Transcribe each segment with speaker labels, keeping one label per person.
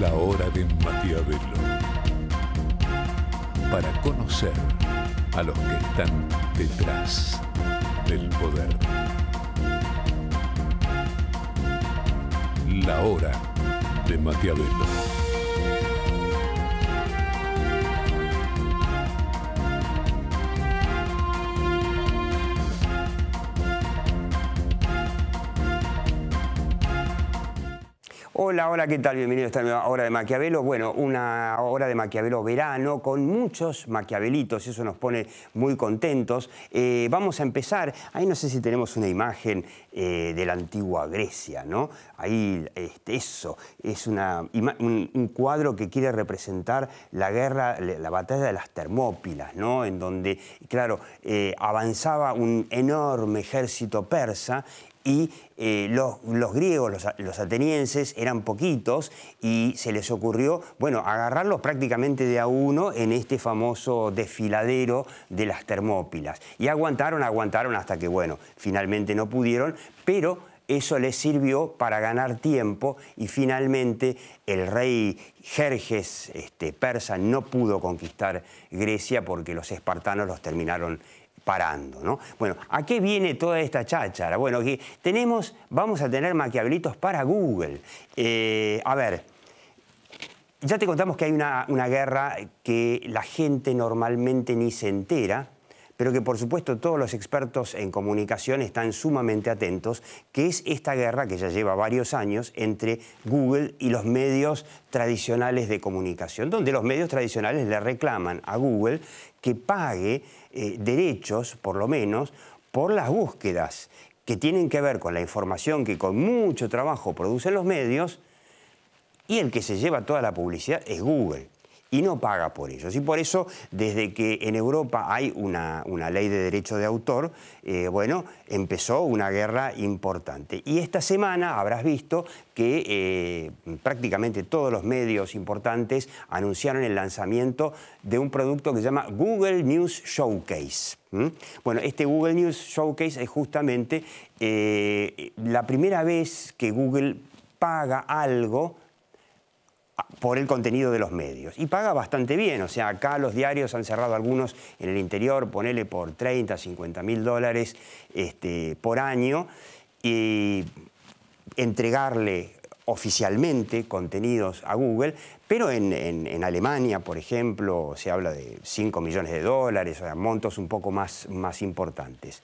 Speaker 1: la hora de Maquiavelo para conocer a los que están detrás del poder. La hora de Maquiavelo.
Speaker 2: Hola, hola, ¿qué tal? Bienvenidos a esta nueva hora de Maquiavelo. Bueno, una hora de Maquiavelo verano con muchos maquiavelitos, eso nos pone muy contentos. Eh, vamos a empezar, ahí no sé si tenemos una imagen eh, de la antigua Grecia, ¿no? Ahí este, eso, es una, un, cuadro que quiere representar la guerra, la batalla de las Termópilas, ¿no? En donde, claro, eh, avanzaba un enorme ejército persa y eh, los, griegos, los, los, atenienses, eran poquitos y se les ocurrió, bueno, agarrarlos prácticamente de a uno en este famoso desfiladero de las Termópilas. Y aguantaron, aguantaron hasta que, bueno, finalmente no pudieron, pero eso les sirvió para ganar tiempo y finalmente el rey Jerjes este, persa no pudo conquistar Grecia porque los espartanos los terminaron parando. Bueno, ¿a qué viene toda esta cháchara? Bueno, tenemos, vamos a tener maquiavelitos para Google. Eh, a ver, ya te contamos que hay una guerra que la gente normalmente ni se entera, pero que por supuesto todos los expertos en comunicación están sumamente atentos, que es esta guerra que ya lleva varios años entre Google y los medios tradicionales de comunicación, donde los medios tradicionales le reclaman a Google que pague eh, derechos, por lo menos, por las búsquedas que tienen que ver con la información que con mucho trabajo producen los medios, y el que se lleva toda la publicidad es Google y no paga por ellos. Y por eso, desde que en Europa hay una, ley de derecho de autor, eh, bueno, empezó una guerra importante. Y esta semana habrás visto que eh, prácticamente todos los medios importantes anunciaron el lanzamiento de un producto que se llama Google News Showcase. Bueno, este Google News Showcase es justamente eh, la primera vez que Google paga algo por el contenido de los medios. Y paga bastante bien, o sea, acá los diarios han cerrado algunos en el interior, ponele por 30, 50 mil dólares este, por año, y entregarle oficialmente contenidos a Google, pero en, Alemania, por ejemplo, se habla de 5 millones de dólares, o sea, montos un poco más, más importantes.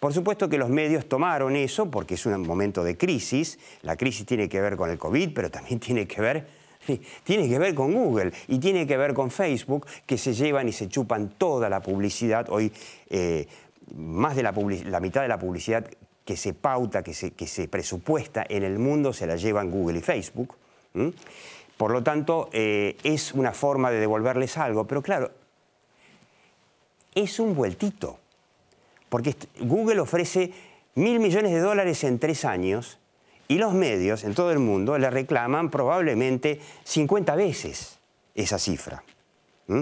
Speaker 2: Por supuesto que los medios tomaron eso porque es un momento de crisis, la crisis tiene que ver con el COVID, pero también tiene que ver Tiene que ver con Google y tiene que ver con Facebook, que se llevan y se chupan toda la publicidad. Hoy, eh, más de la, mitad de la publicidad que se pauta, que se, presupuesta en el mundo, se la llevan Google y Facebook. Por lo tanto, eh, es una forma de devolverles algo, pero claro, es un vueltito, porque Google ofrece mil millones de dólares en tres años y los medios en todo el mundo le reclaman probablemente 50 veces esa cifra.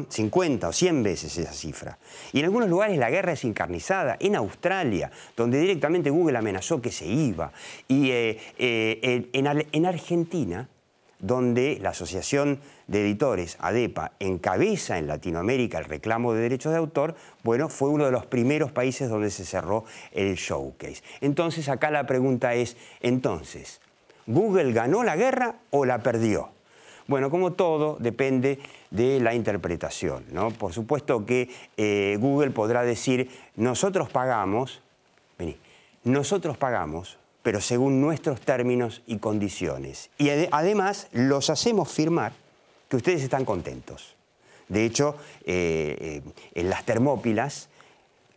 Speaker 2: 50 o 100 veces esa cifra. Y en algunos lugares la guerra es encarnizada. En Australia, donde directamente Google amenazó que se iba. Y eh, eh, en Argentina, donde la Asociación de Editores, ADEPA, encabeza en Latinoamérica el reclamo de derechos de autor, bueno, fue uno de los primeros países donde se cerró el showcase. Entonces, acá la pregunta es, entonces, ¿Google ganó la guerra o la perdió? Bueno, como todo, depende de la interpretación. ¿no? Por supuesto que eh, Google podrá decir, nosotros pagamos, vení, nosotros pagamos pero según nuestros términos y condiciones. Y además los hacemos firmar que ustedes están contentos. De hecho, eh, eh, en las Termópilas,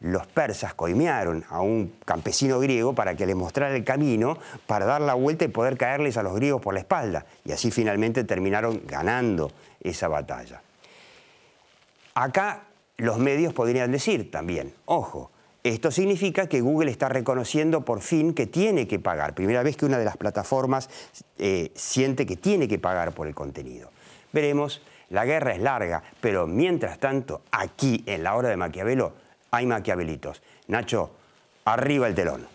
Speaker 2: los persas coimearon a un campesino griego para que le mostrara el camino para dar la vuelta y poder caerles a los griegos por la espalda. Y así finalmente terminaron ganando esa batalla. Acá los medios podrían decir también, ojo, esto significa que Google está reconociendo por fin que tiene que pagar. Primera vez que una de las plataformas eh, siente que tiene que pagar por el contenido. Veremos, la guerra es larga, pero mientras tanto, aquí en la hora de Maquiavelo hay maquiavelitos. Nacho, arriba el telón.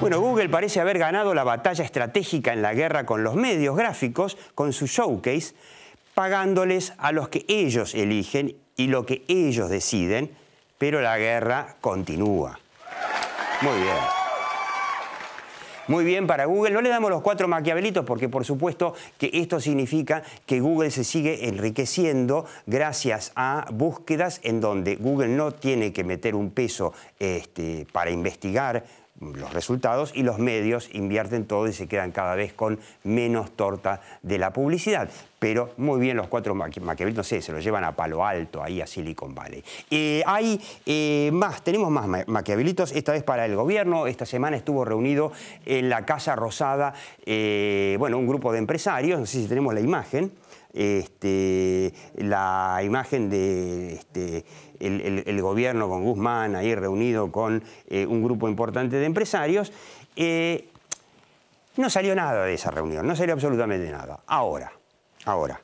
Speaker 2: Bueno, Google parece haber ganado la batalla estratégica en la guerra con los medios gráficos con su showcase, pagándoles a los que ellos eligen y lo que ellos deciden, pero la guerra continúa. Muy bien. Muy bien para Google. No le damos los cuatro maquiavelitos porque por supuesto que esto significa que Google se sigue enriqueciendo gracias a búsquedas en donde Google no tiene que meter un peso este, para investigar los resultados y los medios invierten todo y se quedan cada vez con menos torta de la publicidad. Pero muy bien los cuatro Maquiavel, no sé, se lo llevan a Palo Alto, ahí a Silicon Valley. Eh, hay eh, más, tenemos más Maquiavelitos, esta vez para el gobierno. Esta semana estuvo reunido en la Casa Rosada, eh, bueno, un grupo de empresarios, no sé si tenemos la imagen, este, la imagen de... Este, el, gobierno con Guzmán ahí reunido con eh, un grupo importante de empresarios. Eh, no salió nada de esa reunión, no salió absolutamente nada. Ahora, ahora,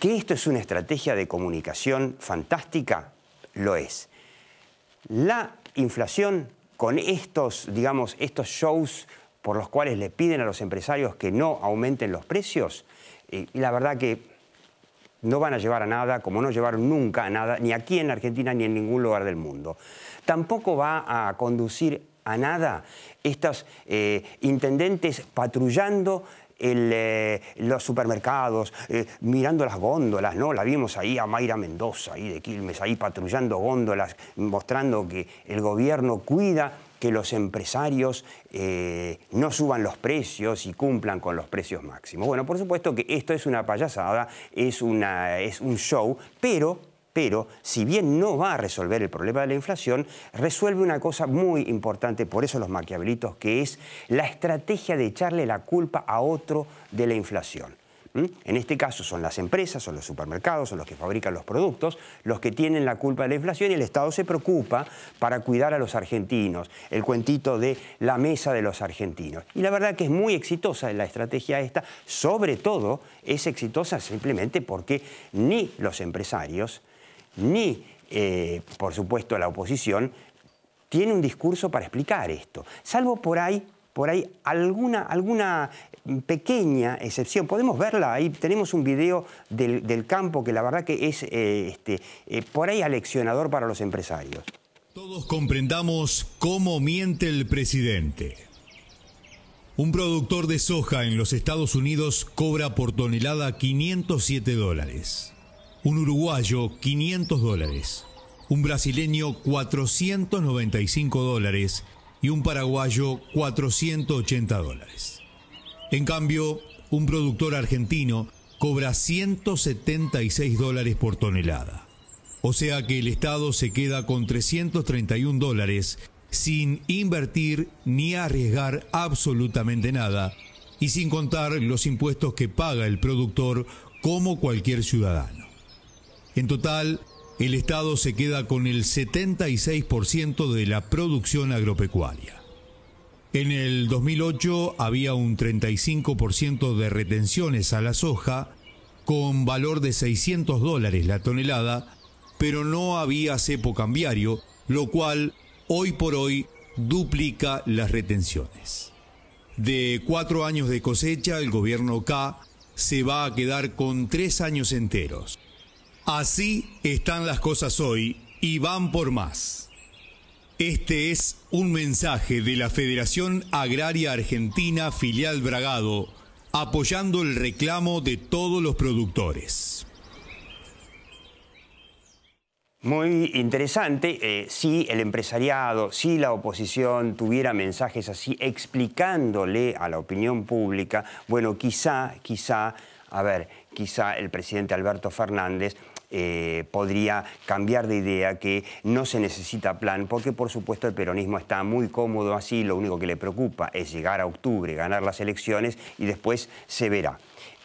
Speaker 2: que esto es una estrategia de comunicación fantástica, lo es. La inflación con estos, digamos, estos shows por los cuales le piden a los empresarios que no aumenten los precios, y eh, la verdad que no van a llevar a nada, como no llevaron nunca a nada, ni aquí en Argentina ni en ningún lugar del mundo. Tampoco va a conducir a nada estos eh, intendentes patrullando eh, los supermercados, eh, mirando las góndolas, ¿no? La vimos ahí a Mayra Mendoza, ahí de Quilmes, ahí patrullando góndolas, mostrando que el gobierno cuida que los empresarios eh, no suban los precios y cumplan con los precios máximos. Bueno, por supuesto que esto es una payasada, es, es un show, pero pero si bien no va a resolver el problema de la inflación, resuelve una cosa muy importante, por eso los maquiavelitos, que es la estrategia de echarle la culpa a otro de la inflación. ¿Mm? En este caso son las empresas, son los supermercados, son los que fabrican los productos, los que tienen la culpa de la inflación y el Estado se preocupa para cuidar a los argentinos. El cuentito de la mesa de los argentinos. Y la verdad que es muy exitosa la estrategia esta, sobre todo es exitosa simplemente porque ni los empresarios, ni, eh, por supuesto, la oposición, tiene un discurso para explicar esto, salvo por ahí por ahí alguna, alguna pequeña excepción. Podemos verla ahí, tenemos un video del, campo que la verdad que es eh, este, eh, por ahí aleccionador para los empresarios.
Speaker 1: Todos comprendamos cómo miente el presidente. Un productor de soja en los Estados Unidos cobra por tonelada 507 dólares. Un uruguayo 500 dólares. Un brasileño 495 dólares. Y un paraguayo 480 dólares. En cambio, un productor argentino cobra 176 dólares por tonelada. O sea que el Estado se queda con 331 dólares sin invertir ni arriesgar absolutamente nada y sin contar los impuestos que paga el productor como cualquier ciudadano. En total, el Estado se queda con el 76% de la producción agropecuaria. En el 2008 había un 35% de retenciones a la soja con valor de 600 dólares la tonelada, pero no había cepo cambiario, lo cual hoy por hoy duplica las retenciones. De cuatro años de cosecha, el gobierno K se va a quedar con tres años enteros. Así están las cosas hoy y van por más. Este es un mensaje de la Federación Agraria Argentina Filial Bragado, apoyando el reclamo de todos los productores.
Speaker 2: Muy interesante, eh, si el empresariado, si la oposición tuviera mensajes así explicándole a la opinión pública, bueno, quizá, quizá, a ver, quizá el presidente Alberto Fernández eh, podría cambiar de idea, que no se necesita plan, porque por supuesto el peronismo está muy cómodo así, lo único que le preocupa es llegar a octubre, ganar las elecciones y después se verá.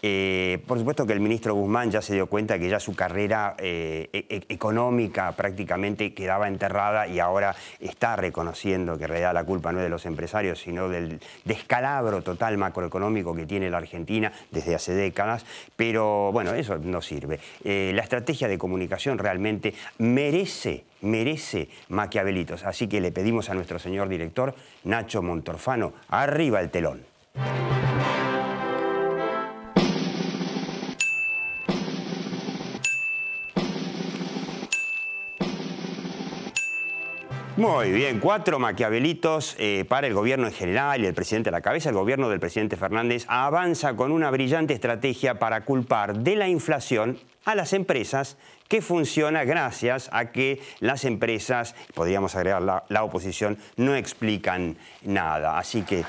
Speaker 2: Eh, por supuesto que el ministro Guzmán ya se dio cuenta que ya su carrera eh, e-, e-, económica prácticamente quedaba enterrada y ahora está reconociendo que en realidad la culpa no es de los empresarios, sino del descalabro total macroeconómico que tiene la Argentina desde hace décadas. Pero bueno, eso no sirve. Eh, la estrategia de comunicación realmente merece merece maquiavelitos. Así que le pedimos a nuestro señor director, Nacho Montorfano, arriba el telón. Muy bien, cuatro maquiavelitos eh, para el gobierno en general y el presidente a la cabeza. El gobierno del presidente Fernández avanza con una brillante estrategia para culpar de la inflación a las empresas que funciona gracias a que las empresas, podríamos agregar la oposición, no explican nada. Así que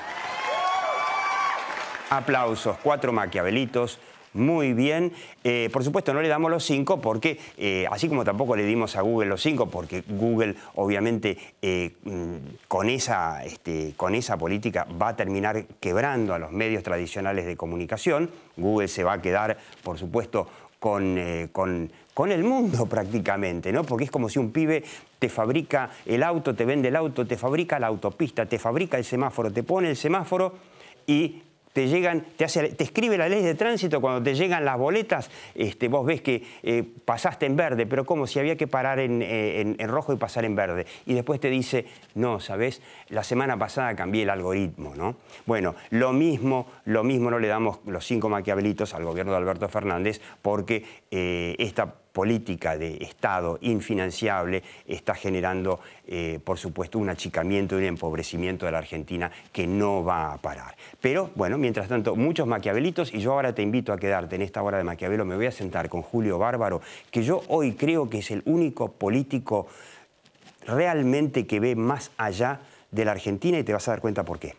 Speaker 2: aplausos, cuatro maquiavelitos muy bien. Eh, por supuesto, no le damos los cinco porque, eh, así como tampoco le dimos a Google los cinco, porque Google obviamente eh, mm, con, esa, este, con esa política va a terminar quebrando a los medios tradicionales de comunicación. Google se va a quedar, por supuesto, con, con, con, el mundo prácticamente, ¿no? Porque es como si un pibe te fabrica el auto, te vende el auto, te fabrica la autopista, te fabrica el semáforo, te pone el semáforo y te llegan, te, escribe la ley de tránsito, cuando te llegan las boletas, este, vos ves que eh, pasaste en verde, pero como si había que parar eh, en, rojo y pasar en verde. Y después te dice, no, sabes La semana pasada cambié el algoritmo, ¿no? Bueno, lo mismo, lo mismo no le damos los cinco maquiavelitos al gobierno de Alberto Fernández, porque eh, esta política de Estado infinanciable está generando, eh, por supuesto, un achicamiento y un empobrecimiento de la Argentina que no va a parar. Pero, bueno, mientras tanto, muchos maquiavelitos y yo ahora te invito a quedarte en esta hora de Maquiavelo, me voy a sentar con Julio Bárbaro, que yo hoy creo que es el único político realmente que ve más allá de la Argentina y te vas a dar cuenta por qué.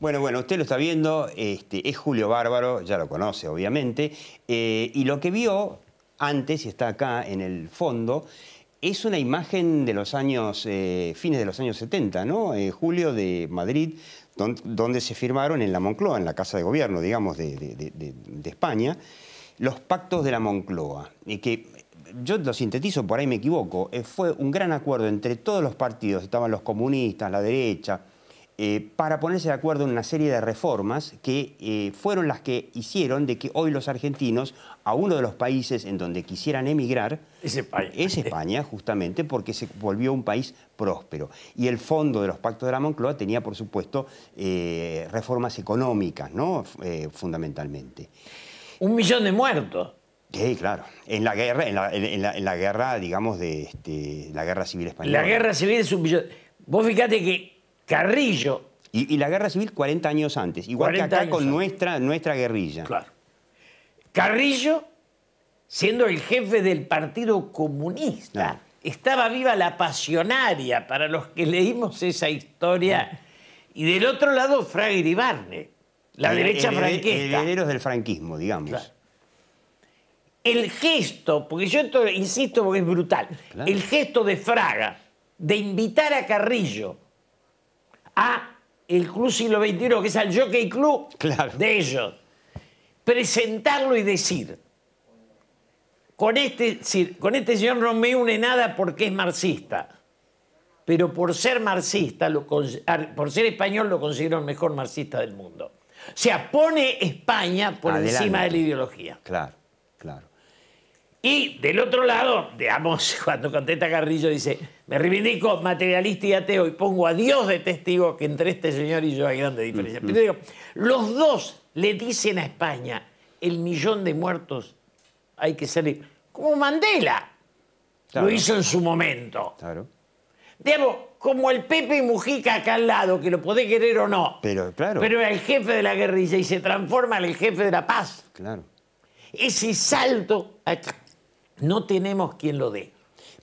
Speaker 2: Bueno, bueno, usted lo está viendo, este, es Julio Bárbaro, ya lo conoce obviamente, eh, y lo que vio antes, y está acá en el fondo, es una imagen de los años, eh, fines de los años 70, ¿no? Eh, julio de Madrid, donde se firmaron en la Moncloa, en la Casa de Gobierno, digamos, de, de España, los pactos de la Moncloa, y que yo lo sintetizo, por ahí me equivoco, fue un gran acuerdo entre todos los partidos, estaban los comunistas, la derecha, eh, para ponerse de acuerdo en una serie de reformas que eh, fueron las que hicieron de que hoy los argentinos, a uno de los países en donde quisieran emigrar, es España, justamente porque se volvió un país próspero. Y el fondo de los pactos de la Moncloa tenía, por supuesto, eh, reformas económicas, ¿no? fundamentalmente. Un millón de muertos. Sí, claro. En la guerra, en la, guerra digamos, de este, la guerra civil española. La
Speaker 3: guerra civil es un millón. Vos fíjate que Carrillo. Y, la guerra civil 40
Speaker 2: años antes, igual que acá con nuestra, nuestra guerrilla. Claro. Carrillo,
Speaker 3: siendo el jefe del Partido Comunista, estaba viva la pasionaria para los que leímos esa historia. Y del otro lado, y Ribarne, la derecha franquista.
Speaker 2: Herederos del franquismo, digamos.
Speaker 3: el gesto, porque yo insisto porque es brutal, el gesto de Fraga de invitar a Carrillo a el Club Siglo XXI, que es al Jockey Club de ellos. Presentarlo y decir, con este, con este señor no me une nada porque es marxista, pero por ser marxista, por ser español lo considero el mejor marxista del mundo. O sea, pone España por encima de la ideología. Claro, claro. Y del otro lado, digamos, cuando contesta Carrillo dice, me reivindico materialista y ateo y pongo a Dios de testigo que entre este señor y yo hay grandes diferencias. Pero digo, los dos le dicen a España, el millón de muertos hay que salir. Como Mandela lo hizo en su momento. Claro. Digamos, como el Pepe Mujica acá al lado, que lo podés querer o no. Pero, claro. Pero el jefe de la guerrilla y se transforma en el jefe de la paz. Claro. Ese salto, no tenemos quien lo dé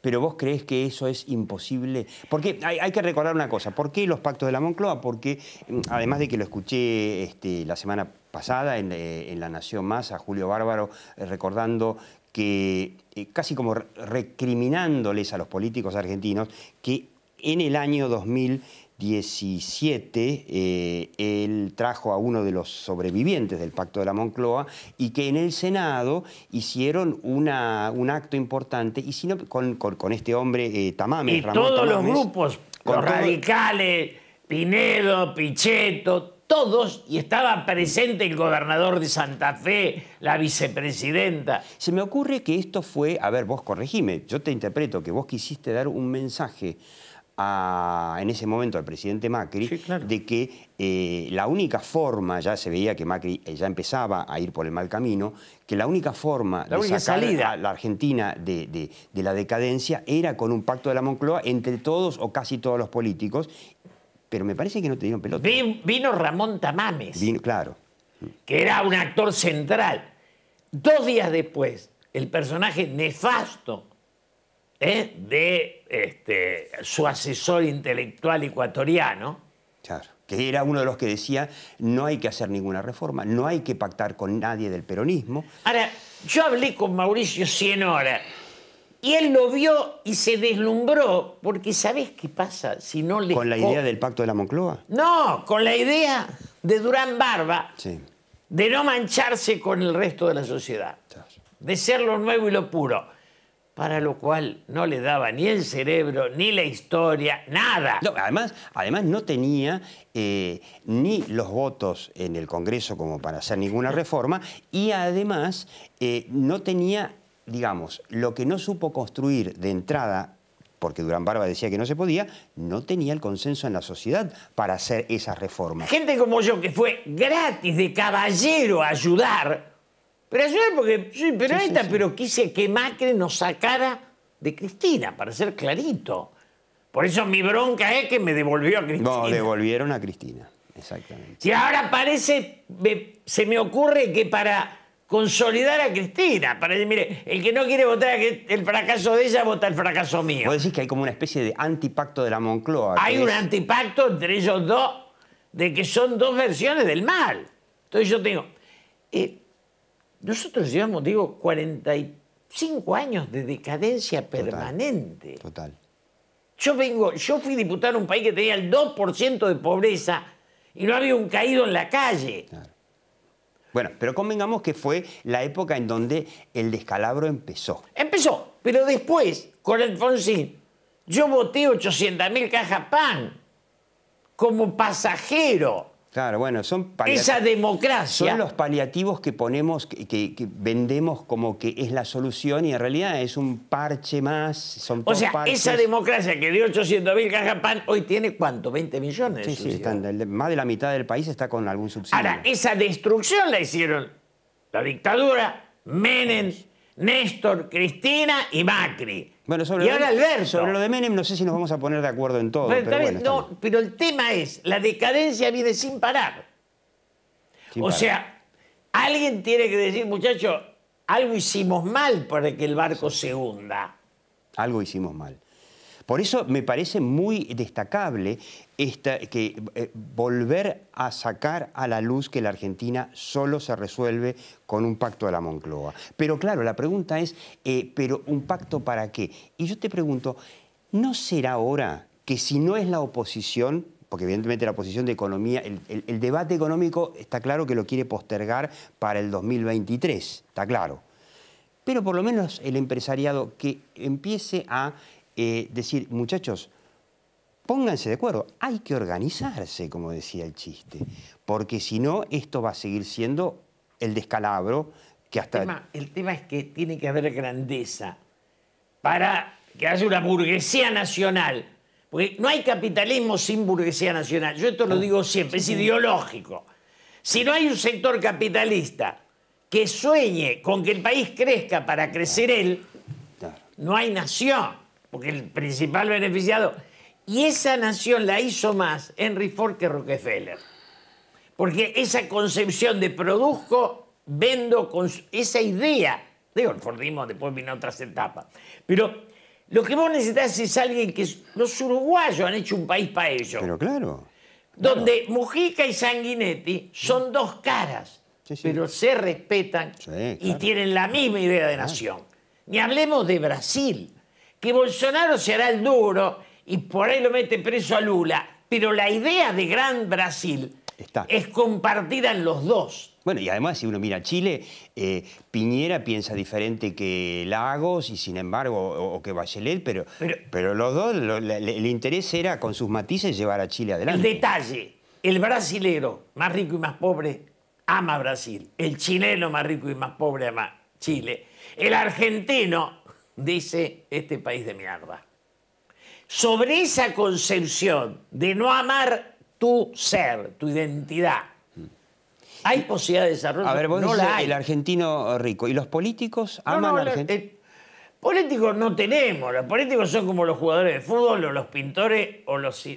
Speaker 2: pero vos crees que eso es imposible. Porque hay, que recordar una cosa, ¿por qué los pactos de la Moncloa? Porque, mm, además de que lo escuché este, la semana pasada en, eh, en, La Nación Más a Julio Bárbaro, eh, recordando que eh, casi como recriminándoles a los políticos argentinos que en el año 2000 17, eh, él trajo a uno de los sobrevivientes del Pacto de la Moncloa y que en el Senado hicieron una, un acto importante y sino, con, con, este hombre eh, Tamami y todos los grupos,
Speaker 3: con radicales, Pinedo, Pichetto, todos y estaba presente el gobernador de Santa Fe, la vicepresidenta.
Speaker 2: Se me ocurre que esto fue, a ver, vos corregime, yo te interpreto que vos quisiste dar un mensaje en ese momento al presidente Macri de que eh, la única forma, ya se veía que Macri eh, ya empezaba a ir por el mal camino, que la única forma de única salida. a la Argentina de, la decadencia era con un pacto de la Moncloa entre todos o casi todos los políticos, pero me parece que no te dieron pelota. vino Ramón
Speaker 3: Tamames. claro. Que era un actor central. Dos días después, el personaje nefasto ¿eh? de este, su asesor intelectual ecuatoriano.
Speaker 2: que era uno de los que decía no hay que hacer ninguna reforma, no hay que pactar con nadie del peronismo.
Speaker 3: Ahora, yo hablé con Mauricio Cienora y él lo vio y se deslumbró, porque ¿sabés qué pasa si no le... ¿Con la idea
Speaker 2: del pacto de la Moncloa?
Speaker 3: No, con la idea de Durán Barba de no mancharse con el resto de la sociedad, de ser lo nuevo y lo puro para lo cual no le daba ni el cerebro, ni la historia, nada. además, además no tenía eh, ni los
Speaker 2: votos en el Congreso como para hacer ninguna reforma y además eh, no tenía, digamos, lo que no supo construir de entrada porque Durán Barba decía que no se podía, no tenía el consenso en la sociedad para hacer esas reformas.
Speaker 3: Gente como yo que fue gratis de caballero a ayudar, pero yo porque soy peronista, pero quise que Macri nos sacara de Cristina, para ser clarito. Por eso mi bronca es que me devolvió a Cristina. No,
Speaker 2: devolvieron a Cristina, exactamente.
Speaker 3: Y ahora parece, se me ocurre que para consolidar a Cristina, para decir, mire, el que no quiere votar el fracaso de ella, vota el fracaso mío. Vos
Speaker 2: decís que hay como una especie de antipacto de la Moncloa. Hay
Speaker 3: un antipacto entre ellos dos, de que son dos versiones del mal. Entonces yo tengo... Eh, nosotros llevamos, digo, 45 años de decadencia permanente. Total. Yo vengo, yo fui diputado en un país que tenía el 2% de pobreza y no había un caído en la calle.
Speaker 2: Bueno, pero convengamos que fue la época en donde
Speaker 3: el descalabro empezó. Empezó, pero después, con el Alfonsín, yo voté 800.000 cajas pan como pasajero. Claro, bueno,
Speaker 2: son Esa democracia. Son los paliativos que ponemos, que, vendemos como que es la solución y en realidad es un parche más. o sea, esa
Speaker 3: democracia que dio 800.000 cajas pan, hoy tiene cuánto, 20 millones. Sí, sí,
Speaker 2: más de la mitad del país está con algún subsidio. Ahora,
Speaker 3: esa destrucción la hicieron la dictadura, Menem, Néstor, Cristina y Macri.
Speaker 2: Bueno, sobre y ahora el verso, Sobre lo de Menem no sé si nos vamos a poner de acuerdo en todo. Pero,
Speaker 3: el tema es, la decadencia viene sin parar. o sea, alguien tiene que decir, muchachos, algo hicimos mal para que el barco se hunda. Algo hicimos mal. Por eso
Speaker 2: me parece muy destacable que, eh, volver a sacar a la luz que la Argentina solo se resuelve con un pacto de la Moncloa. Pero claro, la pregunta es, eh, ¿pero un pacto para qué? Y yo te pregunto, ¿no será ahora que si no es la oposición, porque evidentemente la oposición de economía, el, debate económico está claro que lo quiere postergar para el 2023, está claro. Pero por lo menos el empresariado que empiece a eh, decir, muchachos, pónganse de acuerdo, hay que organizarse, como decía el chiste, porque si no, esto va a seguir siendo el descalabro que hasta... El
Speaker 3: el tema es que tiene que haber grandeza para que haya una burguesía nacional. Porque no hay capitalismo sin burguesía nacional. Yo esto lo digo siempre, es ideológico. Si no hay un sector capitalista que sueñe con que el país crezca para crecer él, no hay nación porque el principal beneficiado. Y esa nación la hizo más Henry Ford que Rockefeller. Porque esa concepción de produzco, vendo, con esa idea, digo, el después vino otras etapas, pero lo que vos necesitas es alguien que los uruguayos han hecho un país para ellos. Pero claro. Donde Mujica y Sanguinetti son dos caras, pero se respetan y tienen la misma idea de nación. Ni hablemos de Brasil que Bolsonaro se el duro y por ahí lo mete preso a Lula. Pero la idea de Gran Brasil Está. es
Speaker 2: compartida en los dos. Bueno, y además, si uno mira Chile, eh, Piñera piensa diferente que Lagos y sin embargo, o, que Bachelet, pero, pero, los dos, el interés era con sus matices llevar a Chile adelante. El
Speaker 3: detalle, el brasilero más rico y más pobre ama Brasil, el chileno más rico y más pobre ama Chile, el argentino dice este país de mierda. Sobre esa concepción de no amar tu ser, tu identidad, ¿hay posibilidad de desarrollo? A ver, vos no la hay. el argentino rico. ¿Y los políticos aman a no, eh, políticos no tenemos. Los políticos son como los jugadores de fútbol o los pintores o los,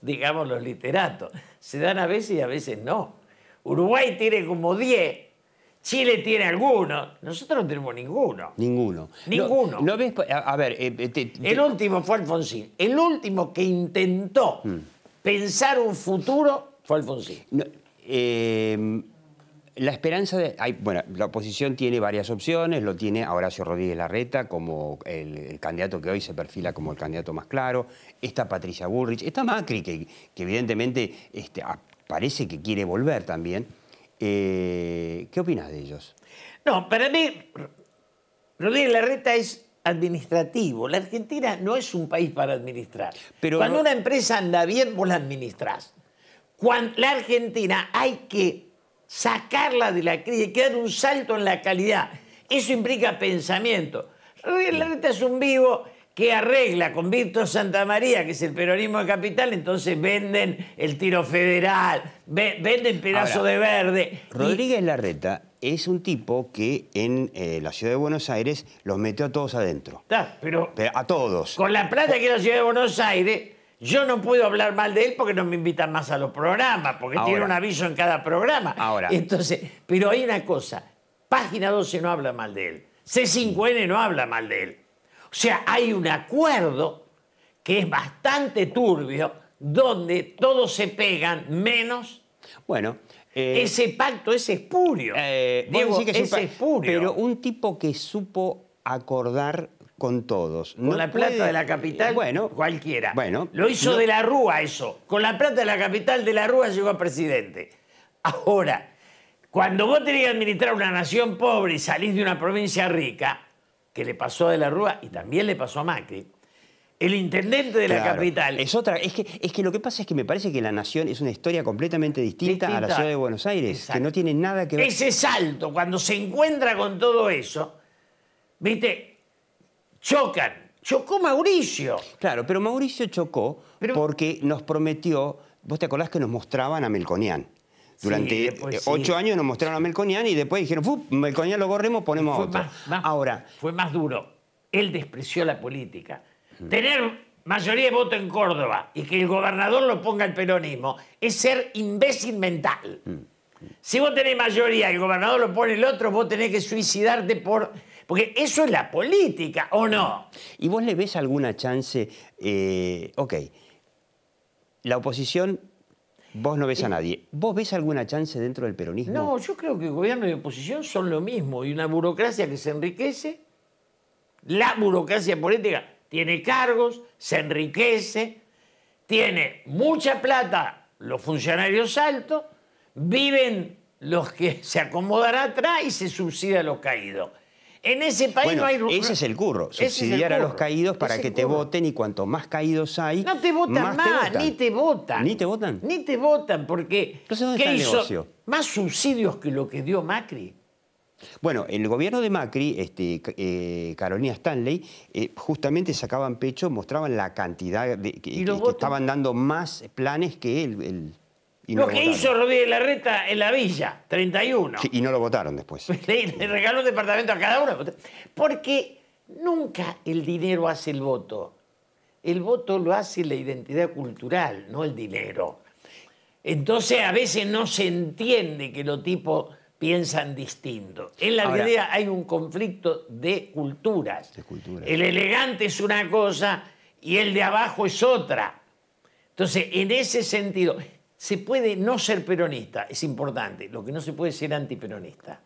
Speaker 3: digamos, los literatos. Se dan a veces y a veces no. Uruguay tiene como 10 Chile tiene alguno, nosotros no tenemos ninguno. Ninguno. Ninguno. a, ver, eh, eh, El último fue Alfonsín. El último que intentó mm. pensar un futuro fue Alfonsín.
Speaker 2: Em, la esperanza de. bueno, la oposición tiene varias opciones, lo tiene Horacio Rodríguez Larreta como el, candidato que hoy se perfila como el candidato más claro, está Patricia Bullrich, está Macri, que, evidentemente este, parece que quiere volver también. Eh, ¿Qué opinas de
Speaker 3: ellos? No, para mí, Rodríguez Larreta es administrativo. La Argentina no es un país para administrar. Pero Cuando una empresa anda bien, vos la administrás. Cuando la Argentina hay que sacarla de la crisis, hay que dar un salto en la calidad. Eso implica pensamiento. Rodríguez Larreta es un vivo que arregla con Víctor María, que es el peronismo de capital, entonces venden el tiro federal, venden pedazo de verde. Rodríguez
Speaker 2: Larreta es un tipo que en eh, la ciudad de Buenos Aires los metió a todos adentro. pero, a todos. Con la plata que es la ciudad de
Speaker 3: Buenos Aires, yo no puedo hablar mal de él porque no me invitan más a los programas, porque tiene un aviso en cada programa. Ahora. Entonces, pero hay una cosa, Página 12 no habla mal de él. C5N no habla mal de él. O sea, hay un acuerdo que es bastante turbio, donde todos se pegan menos. Bueno. Eh, ese pacto es espurio. Eh, Diego, que es, espurio.
Speaker 2: Pero un tipo que supo acordar con todos. Con la plata de la capital,
Speaker 3: cualquiera. Bueno, lo hizo de la Rúa eso. Con la plata de la capital de la Rúa llegó a presidente. Ahora, cuando vos tenés que administrar una nación pobre y salís de una provincia rica, que le pasó a De la Rúa y también le pasó a Macri, el intendente
Speaker 2: de la capital. Es otra, es que, es que lo que pasa es que me parece que la nación es una historia completamente distinta, a la ciudad de Buenos Aires, que no tiene nada que ver. Ese
Speaker 3: salto, cuando se encuentra con todo eso, viste, chocan. Chocó Mauricio. Claro, pero
Speaker 2: Mauricio chocó porque nos prometió. ¿Vos te acordás que nos mostraban a Melconian? Durante eh, ocho años nos mostraron a Melconian y después dijeron, Melconian lo borremos, ponemos a otro.
Speaker 3: Ahora, fue más duro. Él despreció la política. Tener mayoría de voto en Córdoba y que el gobernador lo ponga el peronismo es ser imbécil mental. Mm, mm. Si vos tenés mayoría y el gobernador lo pone el otro, vos tenés que suicidarte por... Porque eso es la política, ¿o no? ¿Y vos le ves alguna chance?
Speaker 2: Eh, ok, la oposición Vos no ves a eh, nadie. ¿Vos ves alguna chance dentro del peronismo? No,
Speaker 3: yo creo que gobierno y oposición son lo mismo. Y una burocracia que se enriquece, la burocracia política tiene cargos, se enriquece, tiene mucha plata los funcionarios altos, viven los que se acomodan atrás y se subsidia los caídos. En ese país no hay... Ese es el curro, subsidiar a los caídos para que te
Speaker 2: voten y cuanto más caídos
Speaker 3: hay... No te votan más, ni te votan. ¿Ni te votan? Ni te votan, porque... Entonces, ¿dónde está negocio? Más subsidios que lo que dio Macri. Bueno, el gobierno de Macri,
Speaker 2: este, eh, Carolina Stanley, eh, justamente sacaban pecho, mostraban la cantidad de, que, estaban dando más planes que el, el lo, que hizo
Speaker 3: Rodríguez Larreta en la villa, 31.
Speaker 2: y no lo votaron después.
Speaker 3: Le, regaló un departamento a cada uno. Porque nunca el dinero hace el voto. El voto lo hace la identidad cultural, no el dinero. Entonces a veces no se entiende que los tipos piensan distinto. En la idea hay un conflicto de culturas. De El elegante es una cosa y el de abajo es otra. Entonces, en ese sentido, se puede no ser peronista, es importante. Lo que no se puede ser antiperonista.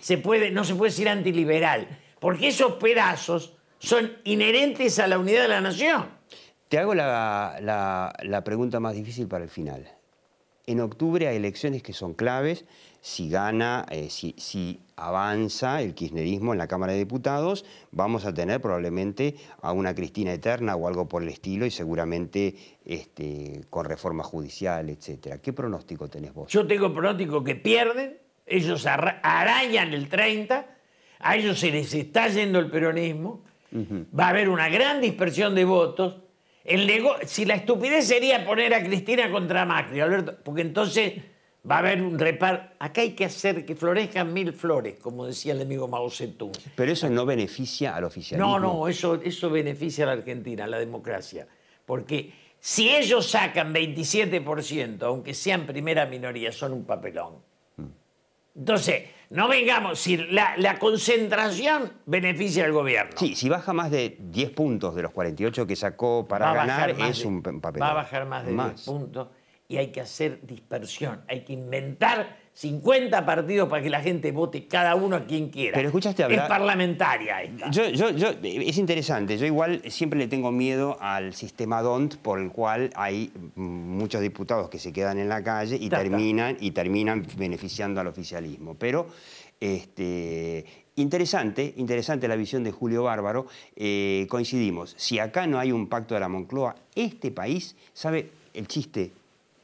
Speaker 3: se puede, no se puede ser antiliberal. Porque esos pedazos son inherentes a la unidad de la nación.
Speaker 2: Te hago la pregunta más difícil para el final. En octubre hay elecciones que son claves, si gana, eh, si, avanza el kirchnerismo en la Cámara de Diputados, vamos a tener probablemente a una Cristina Eterna o algo por el estilo y seguramente este, con reforma judicial, etc. ¿Qué pronóstico tenés vos?
Speaker 3: Yo tengo pronóstico que pierden, ellos arañan el 30, a ellos se les está yendo el peronismo, va a haber una gran dispersión de votos, el si la estupidez sería poner a Cristina contra Macri, Alberto, porque entonces va a haber un reparo. Acá hay que hacer que florezcan mil flores, como decía el amigo Mao Zedong.
Speaker 2: Pero eso no beneficia al oficialismo. No,
Speaker 3: no, eso, eso beneficia a la Argentina, a la democracia. Porque si ellos sacan 27%, aunque sean primera minoría, son un papelón. Mm. Entonces, no vengamos, si la, concentración
Speaker 2: beneficia al gobierno. Sí, si baja más de 10 puntos de los 48 que sacó para ganar, es un papelón. Va a bajar más de 10
Speaker 3: puntos y hay que hacer dispersión, hay que inventar 50 partidos para que la gente vote cada uno a quien quiera. Pero escuchaste hablar. Es parlamentaria
Speaker 2: es interesante. Yo igual siempre le tengo miedo al sistema DONT, por el cual hay muchos diputados que se quedan en la calle y, terminan, y terminan beneficiando al oficialismo. Pero. Este, Interesante, interesante la visión de Julio Bárbaro. Eh, coincidimos. Si acá no hay un pacto de la Moncloa, este país, ¿sabe el chiste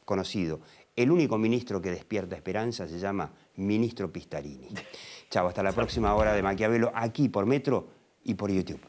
Speaker 2: conocido. El único ministro que despierta esperanza se llama ministro Pistarini. Chao, hasta la próxima hora de Maquiavelo aquí por Metro y por YouTube.